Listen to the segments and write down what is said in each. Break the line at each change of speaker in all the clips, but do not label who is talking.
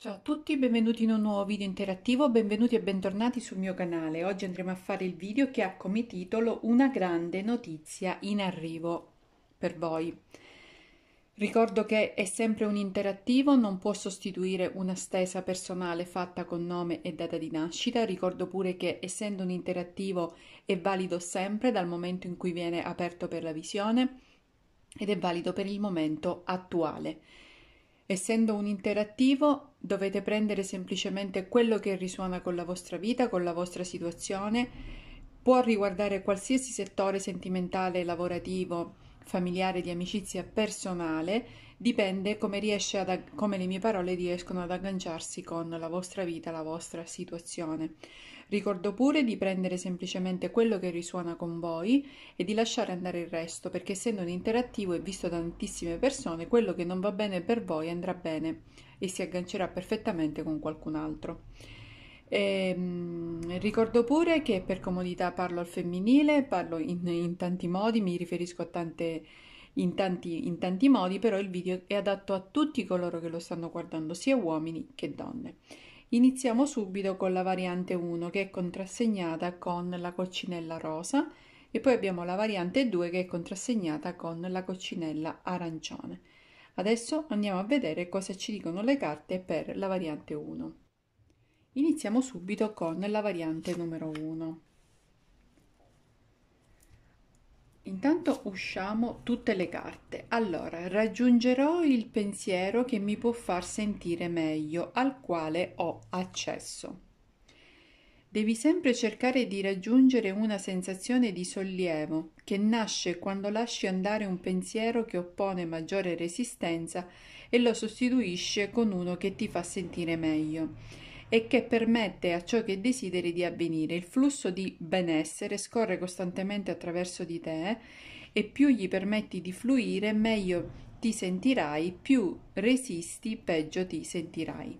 Ciao a tutti, benvenuti in un nuovo video interattivo, benvenuti e bentornati sul mio canale. Oggi andremo a fare il video che ha come titolo Una grande notizia in arrivo per voi. Ricordo che è sempre un interattivo, non può sostituire una stesa personale fatta con nome e data di nascita. Ricordo pure che essendo un interattivo è valido sempre dal momento in cui viene aperto per la visione ed è valido per il momento attuale. Essendo un interattivo, dovete prendere semplicemente quello che risuona con la vostra vita, con la vostra situazione. Può riguardare qualsiasi settore sentimentale, lavorativo, familiare, di amicizia, personale. Dipende come, ad, come le mie parole riescono ad agganciarsi con la vostra vita, la vostra situazione. Ricordo pure di prendere semplicemente quello che risuona con voi e di lasciare andare il resto, perché essendo un interattivo e visto da tantissime persone, quello che non va bene per voi andrà bene e si aggancerà perfettamente con qualcun altro. E, ehm, ricordo pure che per comodità parlo al femminile, parlo in, in tanti modi, mi riferisco a tante in tanti, in tanti modi, però il video è adatto a tutti coloro che lo stanno guardando, sia uomini che donne. Iniziamo subito con la variante 1 che è contrassegnata con la coccinella rosa e poi abbiamo la variante 2 che è contrassegnata con la coccinella arancione. Adesso andiamo a vedere cosa ci dicono le carte per la variante 1. Iniziamo subito con la variante numero 1. Intanto usciamo tutte le carte. Allora, raggiungerò il pensiero che mi può far sentire meglio, al quale ho accesso. Devi sempre cercare di raggiungere una sensazione di sollievo che nasce quando lasci andare un pensiero che oppone maggiore resistenza e lo sostituisce con uno che ti fa sentire meglio e che permette a ciò che desideri di avvenire. Il flusso di benessere scorre costantemente attraverso di te e più gli permetti di fluire, meglio ti sentirai, più resisti, peggio ti sentirai.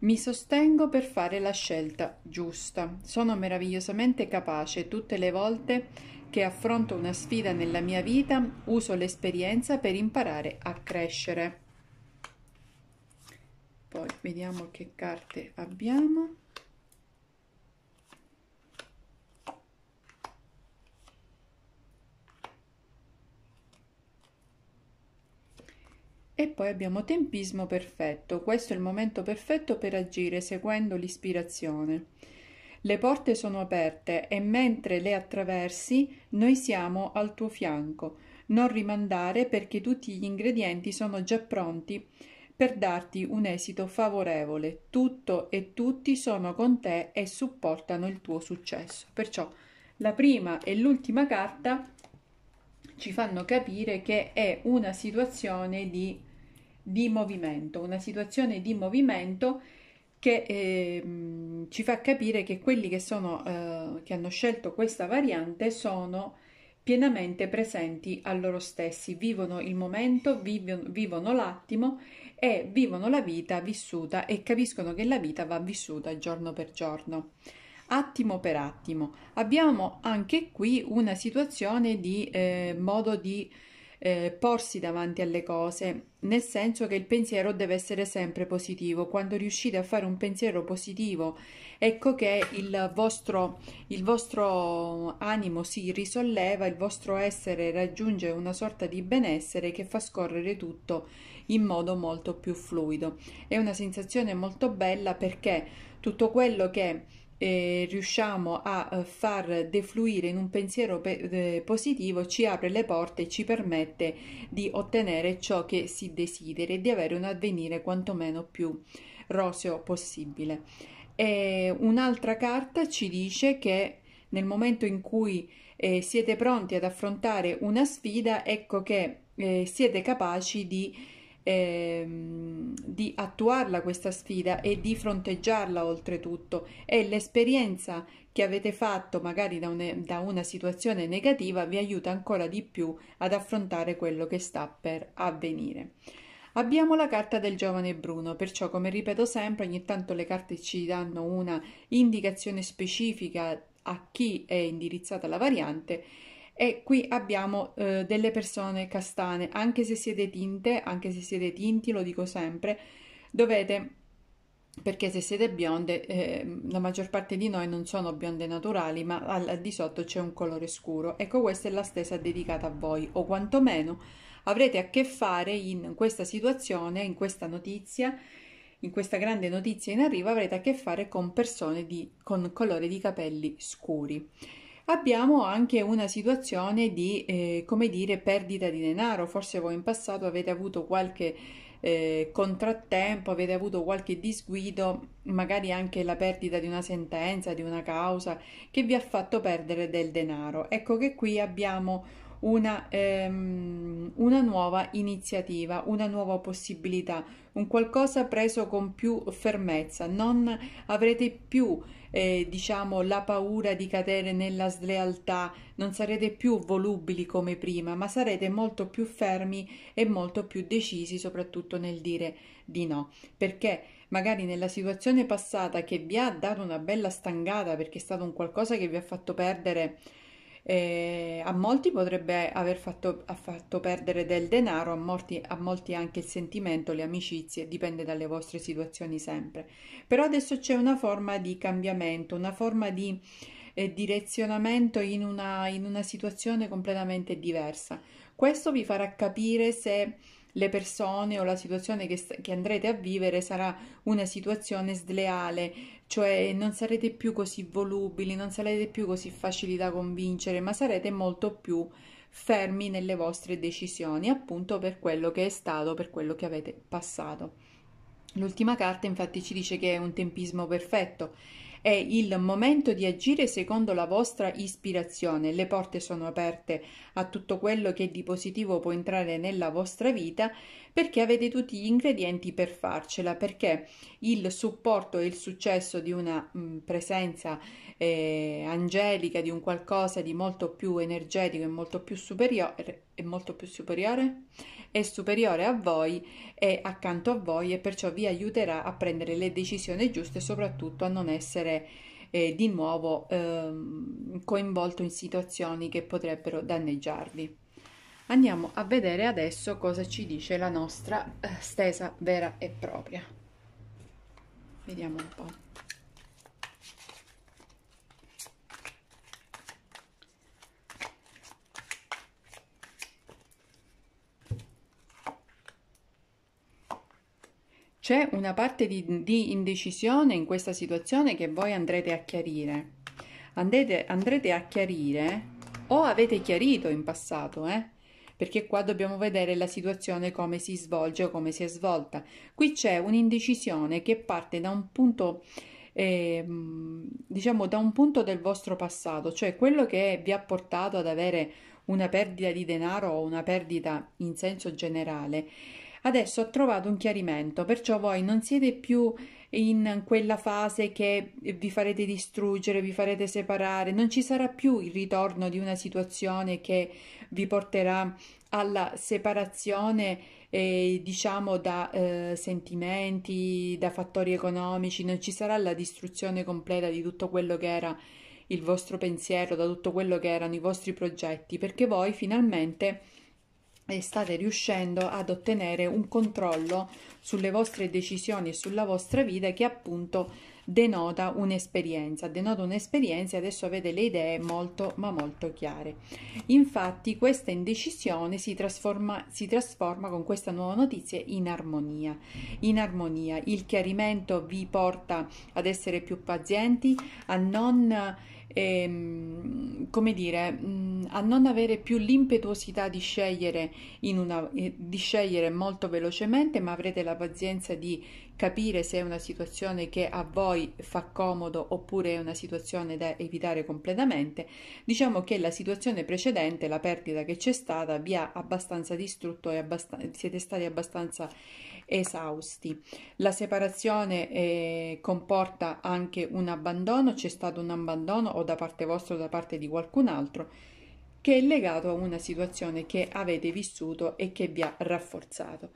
Mi sostengo per fare la scelta giusta. Sono meravigliosamente capace tutte le volte che affronto una sfida nella mia vita, uso l'esperienza per imparare a crescere poi vediamo che carte abbiamo E poi abbiamo tempismo perfetto. Questo è il momento perfetto per agire seguendo l'ispirazione. Le porte sono aperte e mentre le attraversi noi siamo al tuo fianco. Non rimandare perché tutti gli ingredienti sono già pronti per darti un esito favorevole. Tutto e tutti sono con te e supportano il tuo successo. Perciò la prima e l'ultima carta ci fanno capire che è una situazione di, di movimento, una situazione di movimento che eh, ci fa capire che quelli che, sono, eh, che hanno scelto questa variante sono pienamente presenti a loro stessi, vivono il momento, vivono, vivono l'attimo e vivono la vita vissuta e capiscono che la vita va vissuta giorno per giorno attimo per attimo. Abbiamo anche qui una situazione di eh, modo di eh, porsi davanti alle cose, nel senso che il pensiero deve essere sempre positivo. Quando riuscite a fare un pensiero positivo, ecco che il vostro, il vostro animo si risolleva, il vostro essere raggiunge una sorta di benessere che fa scorrere tutto in modo molto più fluido. È una sensazione molto bella perché tutto quello che eh, riusciamo a eh, far defluire in un pensiero pe eh, positivo ci apre le porte e ci permette di ottenere ciò che si desidera e di avere un avvenire quantomeno più roseo possibile. un'altra carta ci dice che nel momento in cui eh, siete pronti ad affrontare una sfida, ecco che eh, siete capaci di ehm, di attuarla questa sfida e di fronteggiarla oltretutto e l'esperienza che avete fatto magari da, un, da una situazione negativa vi aiuta ancora di più ad affrontare quello che sta per avvenire. Abbiamo la carta del giovane Bruno, perciò come ripeto sempre, ogni tanto le carte ci danno una indicazione specifica a chi è indirizzata la variante e qui abbiamo eh, delle persone castane, anche se siete tinte, anche se siete tinti, lo dico sempre, dovete perché se siete bionde, eh, la maggior parte di noi non sono bionde naturali, ma al, al, di sotto c'è un colore scuro. Ecco, questa è la stessa dedicata a voi, o quantomeno avrete a che fare in questa situazione, in questa notizia, in questa grande notizia in arrivo, avrete a che fare con persone di, con colore di capelli scuri abbiamo anche una situazione di, eh, come dire, perdita di denaro. Forse voi in passato avete avuto qualche eh, contrattempo, avete avuto qualche disguido, magari anche la perdita di una sentenza, di una causa, che vi ha fatto perdere del denaro. Ecco che qui abbiamo una, ehm, una nuova iniziativa, una nuova possibilità, un qualcosa preso con più fermezza. Non avrete più eh, diciamo, la paura di cadere nella slealtà, non sarete più volubili come prima, ma sarete molto più fermi e molto più decisi, soprattutto nel dire di no. Perché magari nella situazione passata che vi ha dato una bella stangata perché è stato un qualcosa che vi ha fatto perdere eh, a molti potrebbe aver fatto, fatto perdere del denaro, a molti, a molti anche il sentimento, le amicizie, dipende dalle vostre situazioni sempre. Però adesso c'è una forma di cambiamento, una forma di eh, direzionamento in una, in una situazione completamente diversa. Questo vi farà capire se le persone o la situazione che, che andrete a vivere sarà una situazione sleale, cioè non sarete più così volubili, non sarete più così facili da convincere, ma sarete molto più fermi nelle vostre decisioni, appunto per quello che è stato, per quello che avete passato. L'ultima carta infatti ci dice che è un tempismo perfetto è il momento di agire secondo la vostra ispirazione. Le porte sono aperte a tutto quello che di positivo può entrare nella vostra vita perché avete tutti gli ingredienti per farcela, perché il supporto e il successo di una mm, presenza eh, angelica, di un qualcosa di molto più energetico e molto più superiore, è molto più superiore, è superiore a voi è accanto a voi e perciò vi aiuterà a prendere le decisioni giuste e soprattutto a non essere eh, di nuovo ehm, coinvolto in situazioni che potrebbero danneggiarvi. Andiamo a vedere adesso cosa ci dice la nostra eh, stesa vera e propria. Vediamo un po'. C'è una parte di, di, indecisione in questa situazione che voi andrete a chiarire. Andrete, andrete a chiarire o avete chiarito in passato, eh? perché qua dobbiamo vedere la situazione come si svolge o come si è svolta. Qui c'è un'indecisione che parte da un punto, eh, diciamo, da un punto del vostro passato, cioè quello che vi ha portato ad avere una perdita di denaro o una perdita in senso generale Adesso ho trovato un chiarimento, perciò voi non siete più in quella fase che vi farete distruggere, vi farete separare, non ci sarà più il ritorno di una situazione che vi porterà alla separazione, eh, diciamo, da eh, sentimenti, da fattori economici, non ci sarà la distruzione completa di tutto quello che era il vostro pensiero, da tutto quello che erano i vostri progetti, perché voi finalmente e state riuscendo ad ottenere un controllo sulle vostre decisioni e sulla vostra vita che appunto denota un'esperienza, denota un'esperienza e adesso avete le idee molto ma molto chiare. Infatti questa indecisione si trasforma, si trasforma con questa nuova notizia in armonia. In armonia il chiarimento vi porta ad essere più pazienti, a non eh, come dire, mm, a non avere più l'impetuosità di scegliere, una, eh, di scegliere molto velocemente, ma avrete la pazienza di capire se è una situazione che a voi fa comodo oppure è una situazione da evitare completamente. Diciamo che la situazione precedente, la perdita che c'è stata, vi ha abbastanza distrutto e abbast- siete stati abbastanza esausti. La separazione eh, comporta anche un abbandono, c'è stato un abbandono o da parte vostra o da parte di qualcun altro che è legato a una situazione che avete vissuto e che vi ha rafforzato.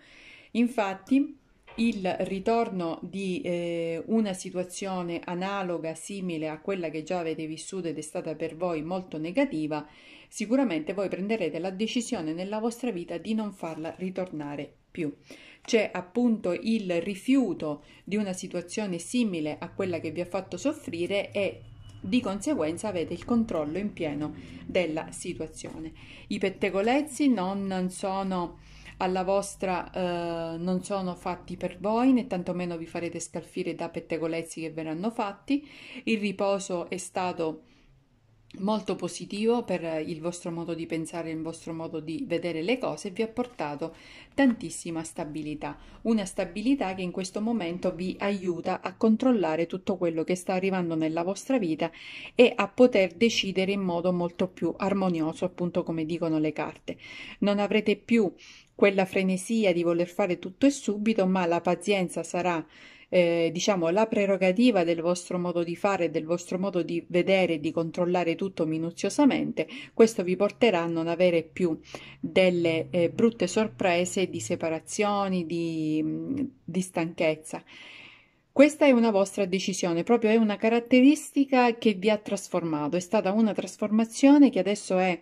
Infatti, il ritorno di eh, una situazione analoga, simile a quella che già avete vissuto ed è stata per voi molto negativa, sicuramente voi prenderete la decisione nella vostra vita di non farla ritornare più. C'è appunto il rifiuto di una situazione simile a quella che vi ha fatto soffrire e di conseguenza avete il controllo in pieno della situazione. I pettegolezzi non sono alla vostra eh, non sono fatti per voi, né tantomeno vi farete scalfire da pettegolezzi che verranno fatti. Il riposo è stato molto positivo per il vostro modo di pensare, il vostro modo di vedere le cose vi ha portato tantissima stabilità, una stabilità che in questo momento vi aiuta a controllare tutto quello che sta arrivando nella vostra vita e a poter decidere in modo molto più armonioso, appunto come dicono le carte. Non avrete più quella frenesia di voler fare tutto e subito, ma la pazienza sarà eh, diciamo, la prerogativa del vostro modo di fare, del vostro modo di vedere e di controllare tutto minuziosamente, questo vi porterà a non avere più delle eh, brutte sorprese di separazioni, di, mm, di stanchezza. Questa è una vostra decisione, proprio è una caratteristica che vi ha trasformato, è stata una trasformazione che adesso è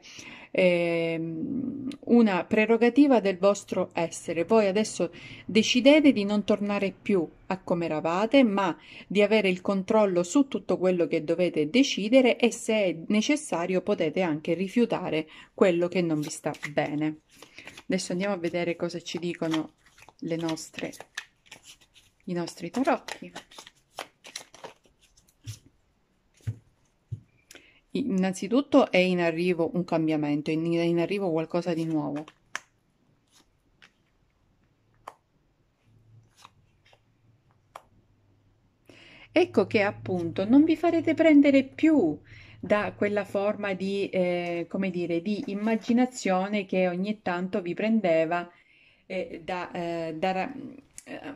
ehm, una prerogativa del vostro essere. Voi adesso decidete di non tornare più a come eravate, ma di avere il controllo su tutto quello che dovete decidere e se è necessario potete anche rifiutare quello che non vi sta bene. Adesso andiamo a vedere cosa ci dicono le nostre i nostri tarocchi. Innanzitutto è in arrivo un cambiamento, è in arrivo qualcosa di nuovo. Ecco che appunto non vi farete prendere più da quella forma di, eh, come dire, di immaginazione che ogni tanto vi prendeva eh, da, eh, da, eh,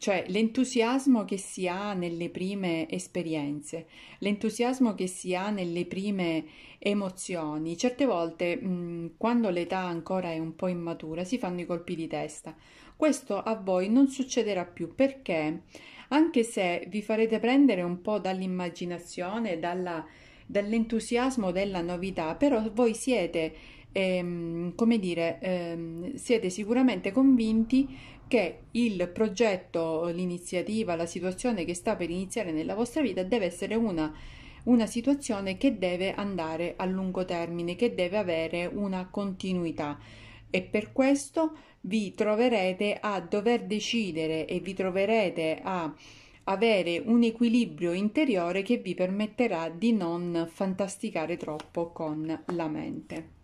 cioè l'entusiasmo che si ha nelle prime esperienze, l'entusiasmo che si ha nelle prime emozioni. Certe volte, mh, mm, quando l'età ancora è un po' immatura, si fanno i colpi di testa. Questo a voi non succederà più perché, anche se vi farete prendere un po' dall'immaginazione, dalla, dall'entusiasmo della novità, però voi siete Ehm, come dire, ehm, siete sicuramente convinti che il progetto, l'iniziativa, la situazione che sta per iniziare nella vostra vita deve essere una, una situazione che deve andare a lungo termine, che deve avere una continuità e per questo vi troverete a dover decidere e vi troverete a avere un equilibrio interiore che vi permetterà di non fantasticare troppo con la mente.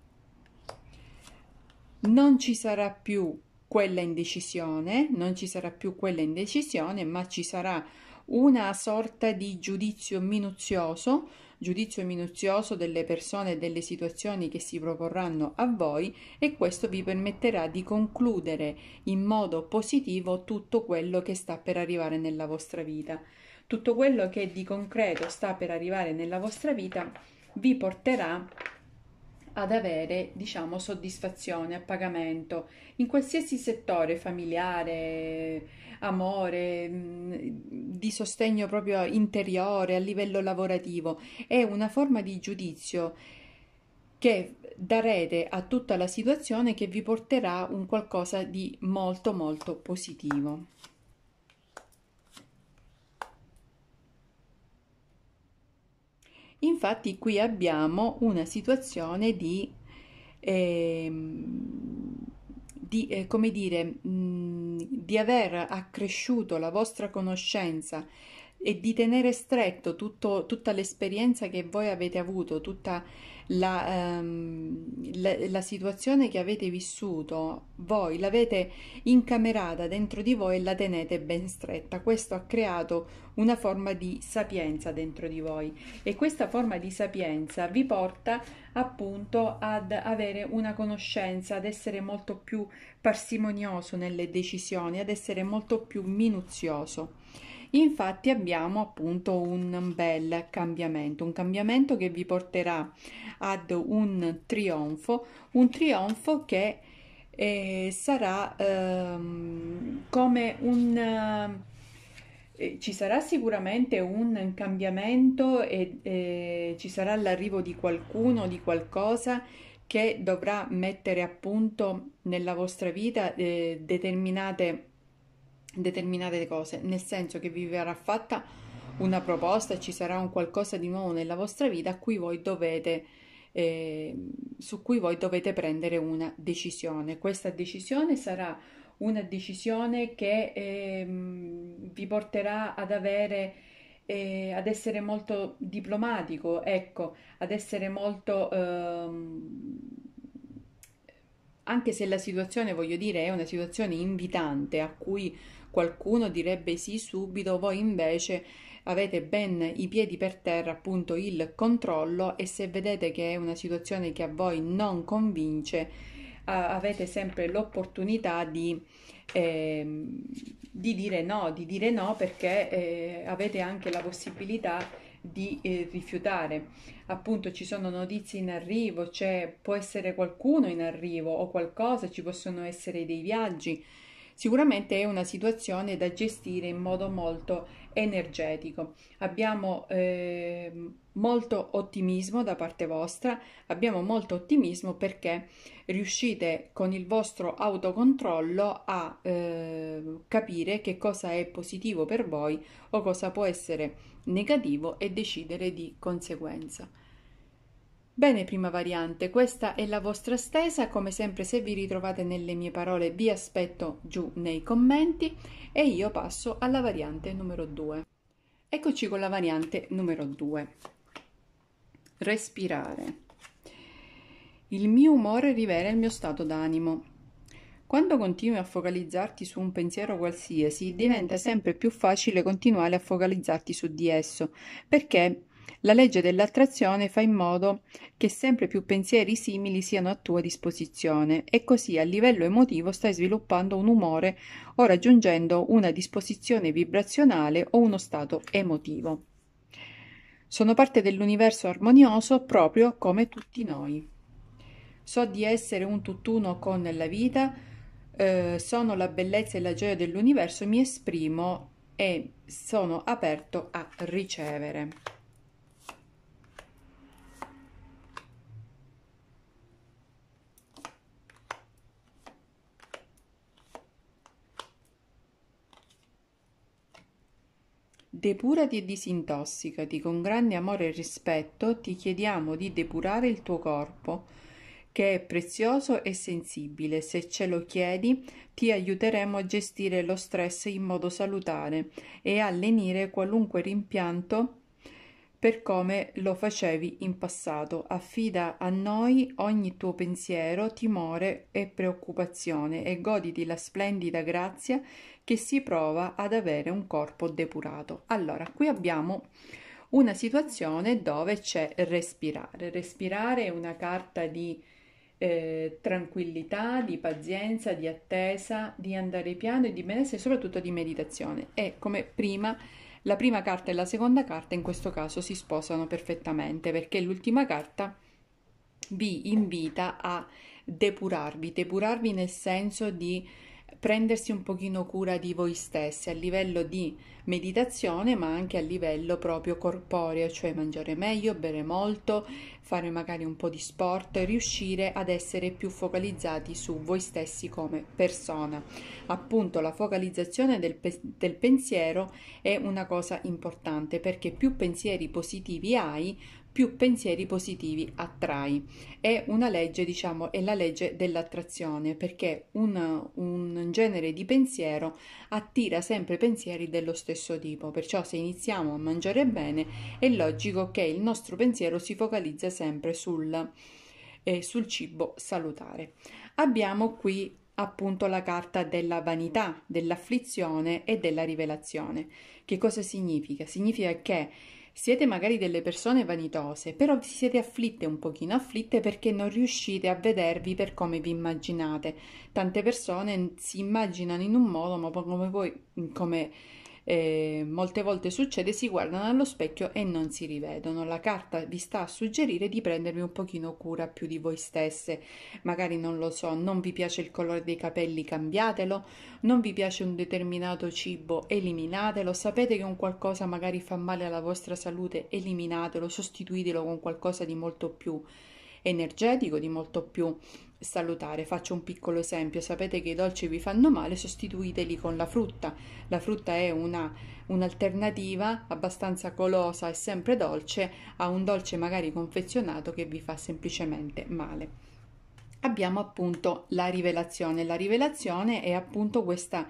Non ci sarà più quella indecisione, non ci sarà più quella indecisione, ma ci sarà una sorta di giudizio minuzioso, giudizio minuzioso delle persone e delle situazioni che si proporranno a voi e questo vi permetterà di concludere in modo positivo tutto quello che sta per arrivare nella vostra vita. Tutto quello che di concreto sta per arrivare nella vostra vita vi porterà a ad avere, diciamo, soddisfazione a pagamento in qualsiasi settore familiare, amore, di sostegno proprio interiore, a livello lavorativo. È una forma di giudizio che darete a tutta la situazione che vi porterà un qualcosa di molto molto positivo. Infatti qui abbiamo una situazione di, eh, di eh, come dire, mh, di aver accresciuto la vostra conoscenza e di tenere stretto tutto, tutta l'esperienza che voi avete avuto, tutta la, ehm, la, la situazione che avete vissuto, voi l'avete incamerata dentro di voi e la tenete ben stretta. Questo ha creato una forma di sapienza dentro di voi e questa forma di sapienza vi porta appunto ad avere una conoscenza, ad essere molto più parsimonioso nelle decisioni, ad essere molto più minuzioso. Infatti abbiamo appunto un bel cambiamento, un cambiamento che vi porterà ad un trionfo, un trionfo che eh, sarà ehm, come un... Eh, ci sarà sicuramente un cambiamento e eh, ci sarà l'arrivo di qualcuno, di qualcosa che dovrà mettere a punto nella vostra vita eh, determinate determinate cose, nel senso che vi verrà fatta una proposta e ci sarà un qualcosa di nuovo nella vostra vita cui dovete, eh, su cui voi dovete prendere una decisione. Questa decisione sarà una decisione che eh, vi porterà ad avere eh, ad essere molto diplomatico, ecco, ad essere molto ehm, anche se la situazione, voglio dire, è una situazione invitante a cui Qualcuno direbbe sì subito, voi invece avete ben i piedi per terra, appunto il controllo e se vedete che è una situazione che a voi non convince, avete sempre l'opportunità di, eh, di, dire no, di dire no perché eh, avete anche la possibilità di eh, rifiutare. Appunto ci sono notizie in arrivo, c'è cioè può essere qualcuno in arrivo o qualcosa, ci possono essere dei viaggi Sicuramente è una situazione da gestire in modo molto energetico. Abbiamo eh, molto ottimismo da parte vostra, abbiamo molto ottimismo perché riuscite con il vostro autocontrollo a eh, capire che cosa è positivo per voi o cosa può essere negativo e decidere di conseguenza. Bene, prima variante, questa è la vostra stesa, come sempre se vi ritrovate nelle mie parole vi aspetto giù nei commenti e io passo alla variante numero 2. Eccoci con la variante numero 2. Respirare. Il mio umore rivela il mio stato d'animo. Quando continui a focalizzarti su un pensiero qualsiasi, diventa sempre più facile continuare a focalizzarti su di esso, perché la legge dell'attrazione fa in modo che sempre più pensieri simili siano a tua disposizione e così a livello emotivo stai sviluppando un umore o raggiungendo una disposizione vibrazionale o uno stato emotivo. Sono parte dell'universo armonioso proprio come tutti noi. So di essere un tutt'uno con la vita, eh, sono la bellezza e la gioia dell'universo, mi esprimo e sono aperto a ricevere. Depurati e disintossicati, con grande amore e rispetto ti chiediamo di depurare il tuo corpo, che è prezioso e sensibile. Se ce lo chiedi, ti aiuteremo a gestire lo stress in modo salutare e a lenire qualunque rimpianto per come lo facevi in passato. Affida a noi ogni tuo pensiero, timore e preoccupazione e goditi la splendida grazia che si prova ad avere un corpo depurato. Allora, qui abbiamo una situazione dove c'è respirare. Respirare è una carta di eh, tranquillità, di pazienza, di attesa, di andare piano e di benessere, soprattutto di meditazione. E come prima, la prima carta e la seconda carta in questo caso si sposano perfettamente perché l'ultima carta vi invita a depurarvi, depurarvi nel senso di prendersi un pochino cura di voi stessi a livello di meditazione ma anche a livello proprio corporeo, cioè mangiare meglio, bere molto, fare magari un po' di sport, riuscire ad essere più focalizzati su voi stessi come persona. Appunto la focalizzazione del, pe- del pensiero è una cosa importante perché più pensieri positivi hai, più pensieri positivi attrai. È una legge, diciamo, è la legge dell'attrazione perché un, un genere di pensiero attira sempre pensieri dello stesso tipo. Perciò se iniziamo a mangiare bene è logico che il nostro pensiero si focalizza sempre sul, eh, sul cibo salutare. Abbiamo qui appunto la carta della vanità, dell'afflizione e della rivelazione. Che cosa significa? Significa che siete magari delle persone vanitose, però vi siete afflitte un pochino afflitte perché non riuscite a vedervi per come vi immaginate. Tante persone si immaginano in un modo, ma come voi, come eh, molte volte succede, si guardano allo specchio e non si rivedono. La carta vi sta a suggerire di prendervi un pochino cura più di voi stesse. Magari non lo so, non vi piace il colore dei capelli, cambiatelo, non vi piace un determinato cibo, eliminatelo, sapete che un qualcosa magari fa male alla vostra salute, eliminatelo, sostituitelo con qualcosa di molto più energetico, di molto più salutare. Faccio un piccolo esempio, sapete che i dolci vi fanno male, sostituiteli con la frutta. La frutta è una, un'alternativa abbastanza colosa e sempre dolce a un dolce magari confezionato che vi fa semplicemente male abbiamo appunto la rivelazione. La rivelazione è appunto questa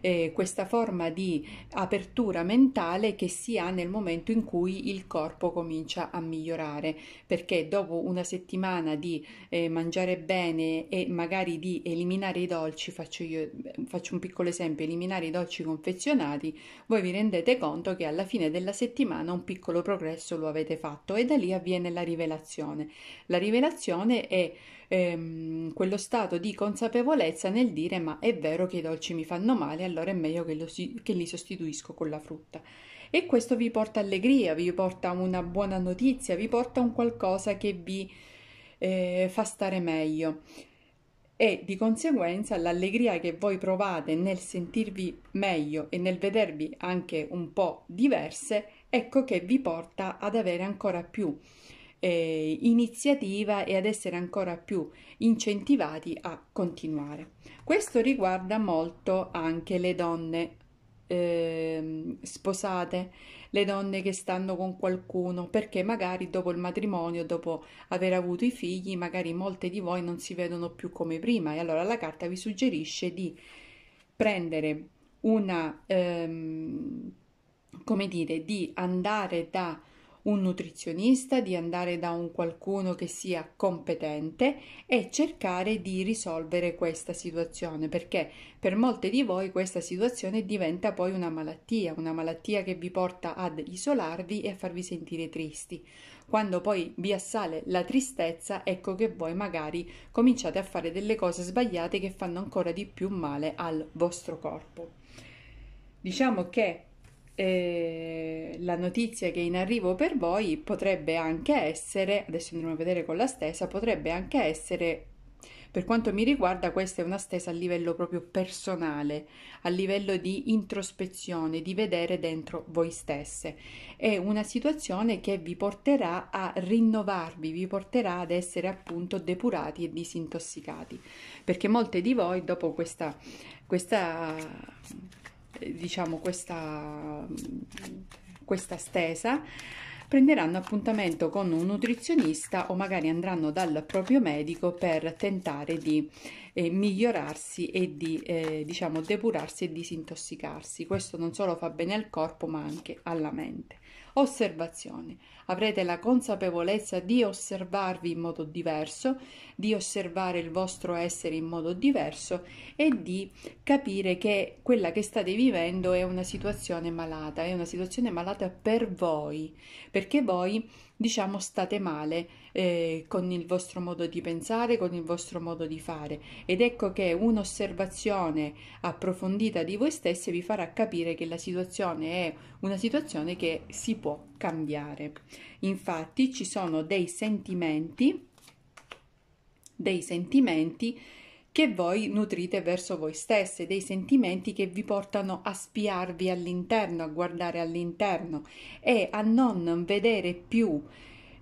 eh, questa forma di apertura mentale che si ha nel momento in cui il corpo comincia a migliorare, perché dopo una settimana di eh, mangiare bene e magari di eliminare i dolci, faccio, io, faccio un piccolo esempio, eliminare i dolci confezionati, voi vi rendete conto che alla fine della settimana un piccolo progresso lo avete fatto e da lì avviene la rivelazione. La rivelazione è ehm, quello stato di consapevolezza nel dire ma è vero che i dolci mi fanno male, allora è meglio che, lo, che li sostituisco con la frutta. E questo vi porta allegria, vi porta una buona notizia, vi porta un qualcosa che vi eh, fa stare meglio e di conseguenza l'allegria che voi provate nel sentirvi meglio e nel vedervi anche un po' diverse, ecco che vi porta ad avere ancora più eh, iniziativa e ad essere ancora più incentivati a continuare. Questo riguarda molto anche le donne eh, sposate, le donne che stanno con qualcuno, perché magari dopo il matrimonio, dopo aver avuto i figli, magari molte di voi non si vedono più come prima e allora la carta vi suggerisce di prendere una, ehm, come dire, di andare da un nutrizionista, di andare da un qualcuno che sia competente e cercare di risolvere questa situazione, perché per molte di voi questa situazione diventa poi una malattia, una malattia che vi porta ad isolarvi e a farvi sentire tristi. Quando poi vi assale la tristezza, ecco che voi magari cominciate a fare delle cose sbagliate che fanno ancora di più male al vostro corpo. Diciamo che eh, la notizia che è in arrivo per voi potrebbe anche essere, adesso andremo a vedere con la stesa, potrebbe anche essere, per quanto mi riguarda, questa è una stesa a livello proprio personale, a livello di introspezione, di vedere dentro voi stesse. È una situazione che vi porterà a rinnovarvi, vi porterà ad essere appunto depurati e disintossicati, perché molte di voi dopo questa... questa eh, diciamo questa, questa stesa prenderanno appuntamento con un nutrizionista o magari andranno dal proprio medico per tentare di eh, migliorarsi e di eh, diciamo depurarsi e disintossicarsi questo non solo fa bene al corpo ma anche alla mente osservazione. Avrete la consapevolezza di osservarvi in modo diverso, di osservare il vostro essere in modo diverso e di capire che quella che state vivendo è una situazione malata, è una situazione malata per voi, perché voi diciamo state male eh, con il vostro modo di pensare, con il vostro modo di fare ed ecco che un'osservazione approfondita di voi stesse vi farà capire che la situazione è una situazione che si può cambiare. Infatti ci sono dei sentimenti dei sentimenti che voi nutrite verso voi stesse, dei sentimenti che vi portano a spiarvi all'interno, a guardare all'interno e a non vedere più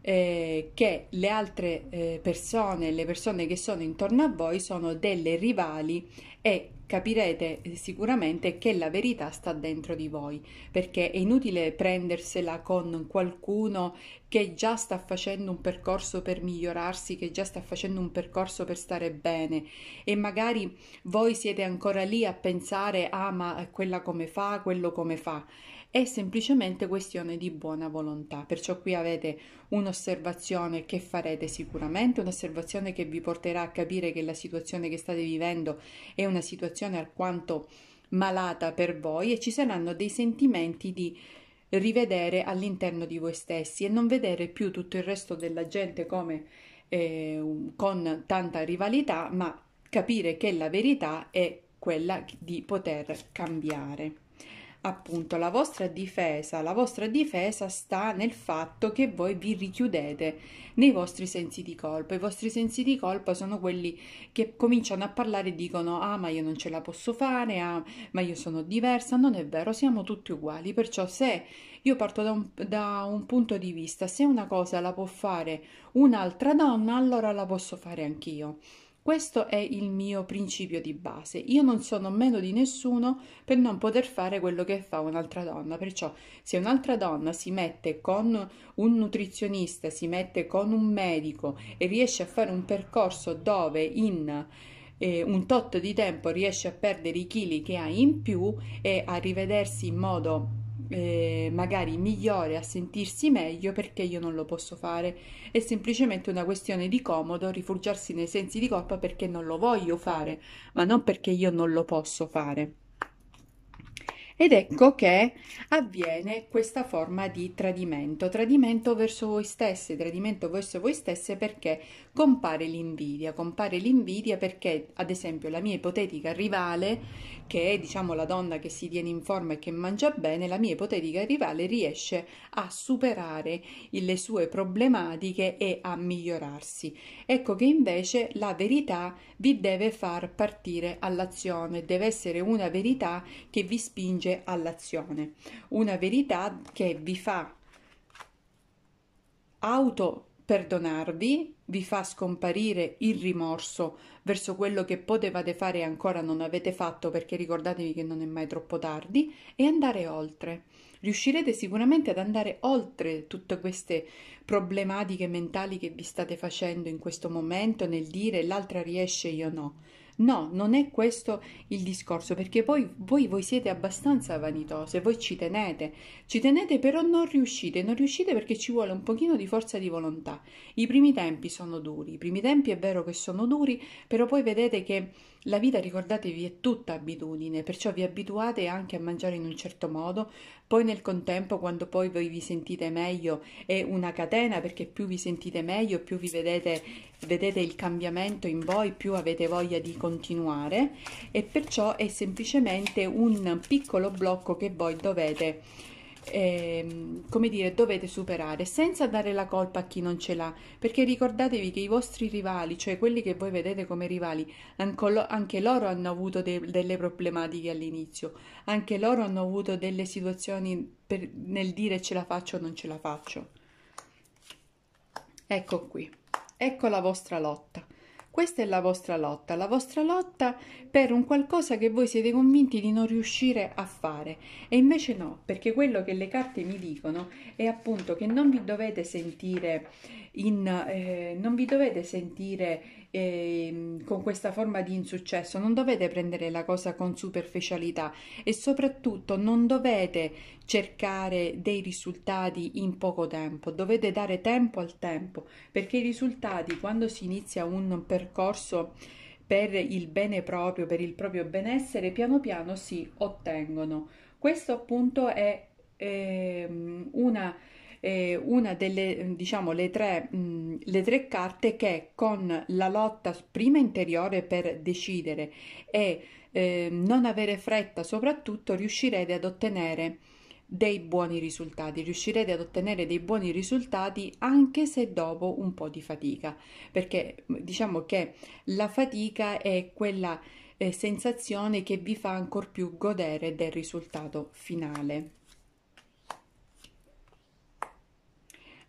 eh, che le altre eh, persone, le persone che sono intorno a voi sono delle rivali e capirete eh, sicuramente che la verità sta dentro di voi, perché è inutile prendersela con qualcuno che già sta facendo un percorso per migliorarsi, che già sta facendo un percorso per stare bene e magari voi siete ancora lì a pensare ah ma quella come fa, quello come fa è semplicemente questione di buona volontà. Perciò qui avete un'osservazione che farete sicuramente, un'osservazione che vi porterà a capire che la situazione che state vivendo è una situazione alquanto malata per voi e ci saranno dei sentimenti di rivedere all'interno di voi stessi e non vedere più tutto il resto della gente come eh, con tanta rivalità, ma capire che la verità è quella di poter cambiare appunto la vostra difesa, la vostra difesa sta nel fatto che voi vi richiudete nei vostri sensi di colpa. I vostri sensi di colpa sono quelli che cominciano a parlare e dicono "Ah, ma io non ce la posso fare, ah, ma io sono diversa". Non è vero, siamo tutti uguali, perciò se io parto da un, da un punto di vista, se una cosa la può fare un'altra donna, allora la posso fare anch'io. Questo è il mio principio di base. Io non sono meno di nessuno per non poter fare quello che fa un'altra donna. Perciò se un'altra donna si mette con un nutrizionista, si mette con un medico e riesce a fare un percorso dove in eh, un tot di tempo riesce a perdere i chili che ha in più e a rivedersi in modo eh, magari migliore a sentirsi meglio perché io non lo posso fare. È semplicemente una questione di comodo rifugiarsi nei sensi di colpa perché non lo voglio fare, ma non perché io non lo posso fare. Ed ecco che avviene questa forma di tradimento, tradimento verso voi stesse, tradimento verso voi stesse perché compare l'invidia, compare l'invidia perché ad esempio la mia ipotetica rivale, che è diciamo la donna che si tiene in forma e che mangia bene, la mia ipotetica rivale riesce a superare le sue problematiche e a migliorarsi. Ecco che invece la verità vi deve far partire all'azione, deve essere una verità che vi spinge all'azione, una verità che vi fa auto perdonarvi vi fa scomparire il rimorso verso quello che potevate fare e ancora non avete fatto perché ricordatevi che non è mai troppo tardi e andare oltre. Riuscirete sicuramente ad andare oltre tutte queste problematiche mentali che vi state facendo in questo momento nel dire l'altra riesce io no. No, non è questo il discorso, perché poi voi, voi siete abbastanza vanitose, voi ci tenete, ci tenete però non riuscite, non riuscite perché ci vuole un pochino di forza di volontà. I primi tempi sono duri, i primi tempi è vero che sono duri, però poi vedete che la vita, ricordatevi, è tutta abitudine, perciò vi abituate anche a mangiare in un certo modo, poi nel contempo quando poi voi vi sentite meglio è una catena perché più vi sentite meglio, più vi vedete, vedete il cambiamento in voi, più avete voglia di continuare e perciò è semplicemente un piccolo blocco che voi dovete eh, come dire dovete superare senza dare la colpa a chi non ce l'ha perché ricordatevi che i vostri rivali cioè quelli che voi vedete come rivali anche loro hanno avuto de delle problematiche all'inizio anche loro hanno avuto delle situazioni per, nel dire ce la faccio o non ce la faccio ecco qui ecco la vostra lotta questa è la vostra lotta, la vostra lotta per un qualcosa che voi siete convinti di non riuscire a fare. E invece no, perché quello che le carte mi dicono è appunto che non vi dovete sentire in, eh, non vi dovete sentire eh, con questa forma di insuccesso, non dovete prendere la cosa con superficialità e soprattutto non dovete cercare dei risultati in poco tempo, dovete dare tempo al tempo perché i risultati quando si inizia un percorso per il bene proprio, per il proprio benessere, piano piano si ottengono. Questo appunto è eh, una eh, una delle, diciamo, le tre, mh, mm, le tre carte che con la lotta prima interiore per decidere e eh, non avere fretta soprattutto riuscirete ad ottenere dei buoni risultati, riuscirete ad ottenere dei buoni risultati anche se dopo un po' di fatica, perché mm, diciamo che la fatica è quella eh, sensazione che vi fa ancor più godere del risultato finale.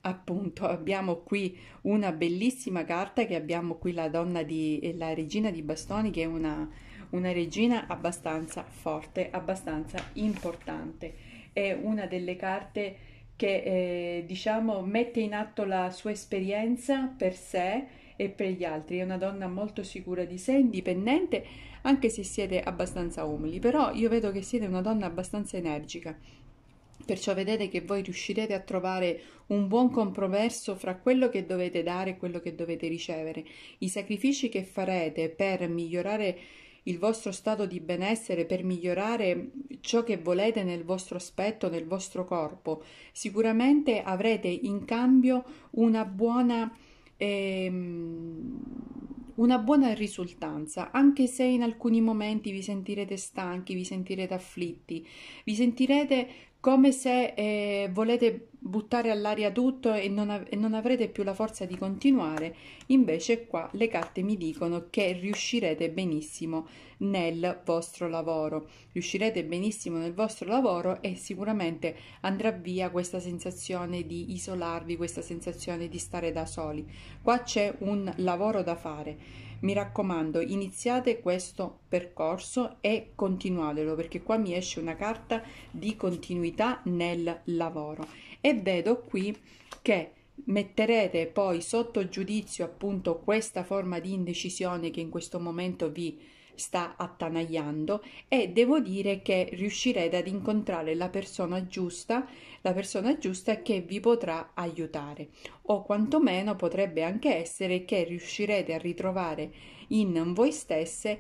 appunto abbiamo qui una bellissima carta che abbiamo qui la donna di eh, la regina di bastoni che è una, una regina abbastanza forte abbastanza importante è una delle carte che eh, diciamo mette in atto la sua esperienza per sé e per gli altri è una donna molto sicura di sé indipendente anche se siete abbastanza umili però io vedo che siete una donna abbastanza energica Perciò vedete che voi riuscirete a trovare un buon compromesso fra quello che dovete dare e quello che dovete ricevere. I sacrifici che farete per migliorare il vostro stato di benessere, per migliorare ciò che volete nel vostro aspetto, nel vostro corpo, sicuramente avrete in cambio una buona, ehm, una buona risultanza, anche se in alcuni momenti vi sentirete stanchi, vi sentirete afflitti, vi sentirete come se eh, volete buttare all'aria tutto e non, e non, avrete più la forza di continuare, invece qua le carte mi dicono che riuscirete benissimo nel vostro lavoro, riuscirete benissimo nel vostro lavoro e sicuramente andrà via questa sensazione di isolarvi, questa sensazione di stare da soli. Qua c'è un lavoro da fare mi raccomando, iniziate questo percorso e continuatelo perché qua mi esce una carta di continuità nel lavoro e vedo qui che metterete poi sotto giudizio appunto questa forma di indecisione che in questo momento vi sta attanagliando e devo dire che riuscirete ad incontrare la persona giusta, la persona giusta che vi potrà aiutare o quantomeno potrebbe anche essere che riuscirete a ritrovare in voi stesse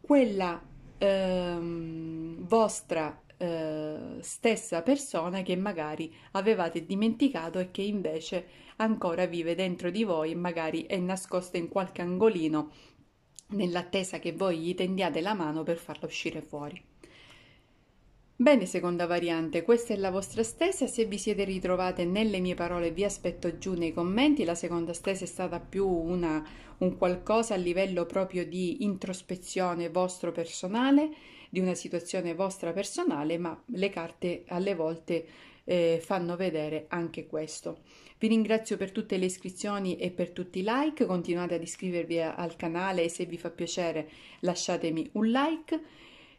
quella ehm, vostra eh, stessa persona che magari avevate dimenticato e che invece ancora vive dentro di voi magari è nascosta in qualche angolino nell'attesa che voi gli tendiate la mano per farla uscire fuori. Bene, seconda variante, questa è la vostra stessa, se vi siete ritrovate nelle mie parole vi aspetto giù nei commenti, la seconda stessa è stata più una, un qualcosa a livello proprio di introspezione vostro personale, di una situazione vostra personale, ma le carte alle volte eh, fanno vedere anche questo. Vi ringrazio per tutte le iscrizioni e per tutti i like, continuate ad iscrivervi al canale e se vi fa piacere lasciatemi un like.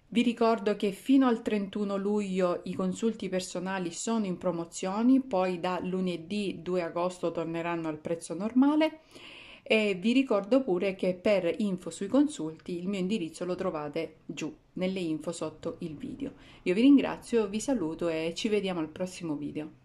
Vi ricordo che fino al 31 luglio i consulti personali sono in promozioni, poi da lunedì 2 agosto torneranno al prezzo normale e vi ricordo pure che per info sui consulti il mio indirizzo lo trovate giù nelle info sotto il video. Io vi ringrazio, vi saluto e ci vediamo al prossimo video.